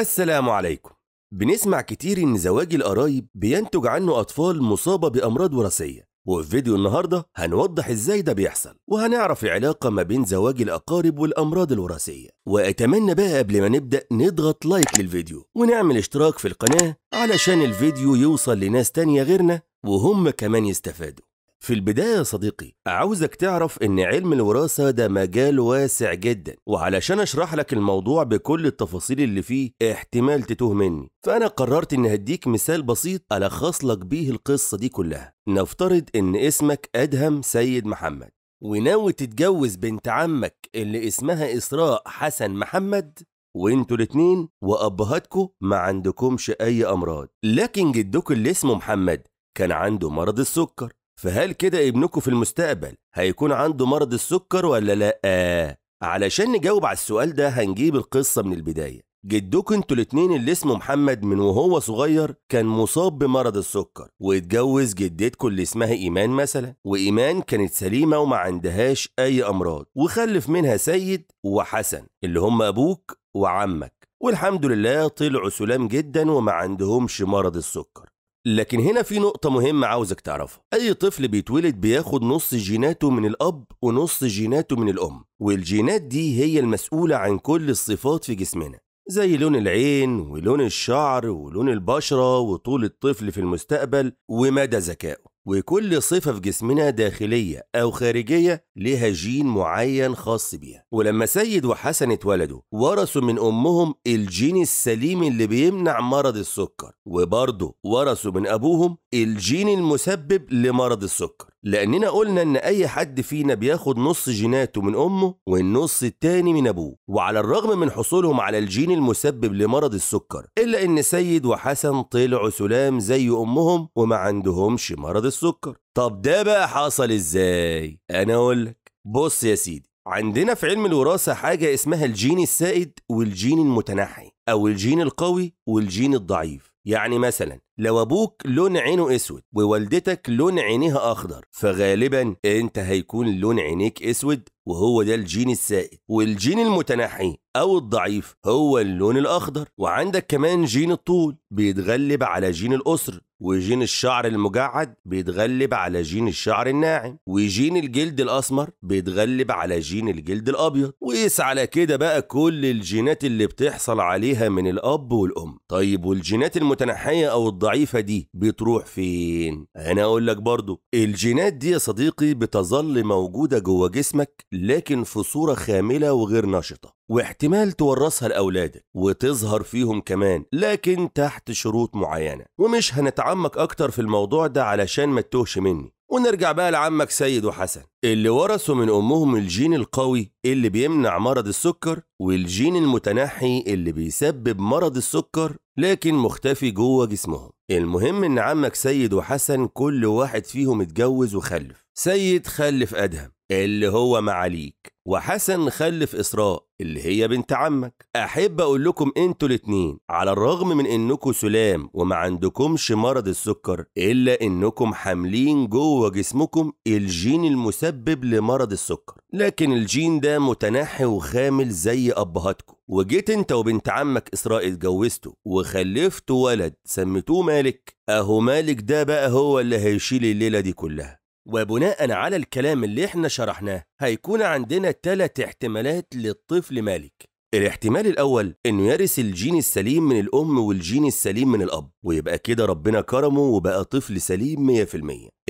السلام عليكم بنسمع كتير إن زواج القرايب بينتج عنه أطفال مصابة بأمراض وراثية وفي فيديو النهاردة هنوضح إزاي ده بيحصل وهنعرف العلاقة ما بين زواج الأقارب والأمراض الوراثية وأتمنى بقى قبل ما نبدأ نضغط لايك للفيديو ونعمل اشتراك في القناة علشان الفيديو يوصل لناس تانية غيرنا وهم كمان يستفادوا في البداية يا صديقي عاوزك تعرف ان علم الوراثة ده مجال واسع جدا وعلشان اشرح لك الموضوع بكل التفاصيل اللي فيه احتمال تتوه مني فانا قررت ان هديك مثال بسيط الخص لك بيه القصة دي كلها نفترض ان اسمك ادهم سيد محمد وناوي تتجوز بنت عمك اللي اسمها اسراء حسن محمد وانتوا الاتنين وابهاتكوا ما عندكمش اي امراض لكن جدكوا اللي اسمه محمد كان عنده مرض السكر فهل كده ابنكم في المستقبل هيكون عنده مرض السكر ولا لا؟ آه. علشان نجاوب على السؤال ده هنجيب القصة من البداية جدكم انتوا الاتنين اللي اسمه محمد من وهو صغير كان مصاب بمرض السكر واتجوز جدتكم اللي اسمها ايمان مثلا وايمان كانت سليمه وما عندهاش اي امراض وخلف منها سيد وحسن اللي هم ابوك وعمك والحمد لله طلعوا سلام جدا وما عندهمش مرض السكر لكن هنا في نقطة مهمة عاوزك تعرفها أي طفل بيتولد بياخد نص جيناته من الأب ونص جيناته من الأم والجينات دي هي المسؤولة عن كل الصفات في جسمنا زي لون العين ولون الشعر ولون البشرة وطول الطفل في المستقبل ومدى ذكائه وكل صفة في جسمنا داخلية أو خارجية لها جين معين خاص بيها ولما سيد وحسن اتولدوا ورثوا من أمهم الجين السليم اللي بيمنع مرض السكر وبرضه ورثوا من أبوهم الجين المسبب لمرض السكر لأننا قلنا إن أي حد فينا بياخد نص جيناته من أمه والنص التاني من أبوه وعلى الرغم من حصولهم على الجين المسبب لمرض السكر إلا إن سيد وحسن طلعوا سلام زي أمهم وما عندهمش مرض السكر طب ده بقى حصل إزاي؟ أنا أقولك بص يا سيدي عندنا في علم الوراثة حاجة اسمها الجين السائد والجين المتنحي أو الجين القوي والجين الضعيف يعني مثلا لو أبوك لون عينه أسود ووالدتك لون عينيها أخضر فغالبا أنت هيكون لون عينيك أسود وهو ده الجين السائد والجين المتنحي أو الضعيف هو اللون الأخضر وعندك كمان جين الطول بيتغلب على جين الأسر وجين الشعر المجعد بيتغلب على جين الشعر الناعم وجين الجلد الأسمر بيتغلب على جين الجلد الأبيض وقيس على كده بقى كل الجينات اللي بتحصل عليها من الأب والأم طيب والجينات المتنحية أو الضعيف الضعيفة دي بتروح فين؟ أنا أقول لك برضو الجينات دي يا صديقي بتظل موجودة جوه جسمك لكن في صورة خاملة وغير نشطة واحتمال تورثها لأولادك وتظهر فيهم كمان لكن تحت شروط معينة ومش هنتعمق أكتر في الموضوع ده علشان ما تتوهش مني ونرجع بقى لعمك سيد وحسن اللي ورثوا من أمهم الجين القوي اللي بيمنع مرض السكر والجين المتنحي اللي بيسبب مرض السكر لكن مختفي جوه جسمهم المهم ان عمك سيد وحسن كل واحد فيهم اتجوز وخلف سيد خلف ادهم اللي هو معاليك وحسن خلف إسراء اللي هي بنت عمك أحب أقول لكم أنتوا الاتنين على الرغم من أنكم سلام وما عندكمش مرض السكر إلا أنكم حاملين جوه جسمكم الجين المسبب لمرض السكر لكن الجين ده متنحي وخامل زي أبهاتكم وجيت انت وبنت عمك إسراء اتجوزتوا وخلفتوا ولد سميتوه مالك أهو مالك ده بقى هو اللي هيشيل الليلة دي كلها وبناء على الكلام اللي احنا شرحناه هيكون عندنا ثلاث احتمالات للطفل مالك الاحتمال الأول إنه يرث الجين السليم من الأم والجين السليم من الأب ويبقى كده ربنا كرمه وبقى طفل سليم 100%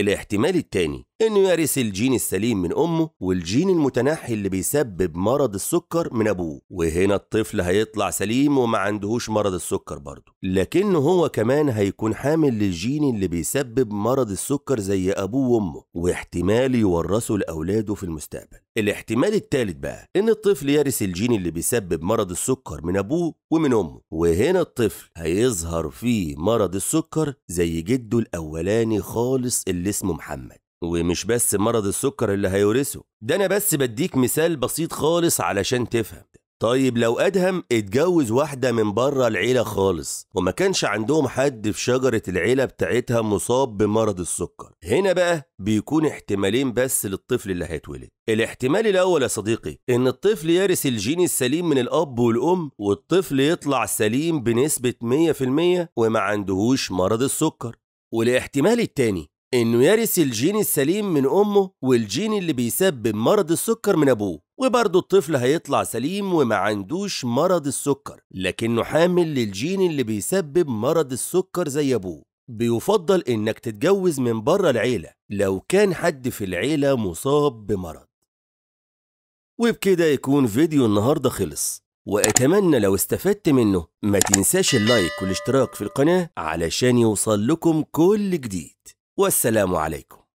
الاحتمال التاني إنه يرث الجين السليم من أمه والجين المتنحي اللي بيسبب مرض السكر من أبوه وهنا الطفل هيطلع سليم وما عندهوش مرض السكر برضه لكنه هو كمان هيكون حامل للجين اللي بيسبب مرض السكر زي أبوه وأمه واحتمال يورثه لأولاده في المستقبل الاحتمال التالت بقى إن الطفل يرث الجين اللي بيسبب مرض السكر من أبوه ومن أمه وهنا الطفل هيظهر فيه مرض السكر زي جده الأولاني خالص اللي اللي اسمه محمد ومش بس مرض السكر اللي هيورثه ده أنا بس بديك مثال بسيط خالص علشان تفهم طيب لو أدهم اتجوز واحدة من بره العيلة خالص وما كانش عندهم حد في شجرة العيلة بتاعتها مصاب بمرض السكر هنا بقى بيكون احتمالين بس للطفل اللي هيتولد الاحتمال الأول يا صديقي إن الطفل يرث الجين السليم من الأب والأم والطفل يطلع سليم بنسبة 100% وما عندهوش مرض السكر والاحتمال الثاني إنه يرث الجين السليم من أمه والجين اللي بيسبب مرض السكر من أبوه وبرضه الطفل هيطلع سليم وما عندوش مرض السكر لكنه حامل للجين اللي بيسبب مرض السكر زي أبوه بيفضل إنك تتجوز من بره العيلة لو كان حد في العيلة مصاب بمرض وبكده يكون فيديو النهاردة خلص وأتمنى لو استفدت منه ما تنساش اللايك والاشتراك في القناة علشان يوصل لكم كل جديد والسلام عليكم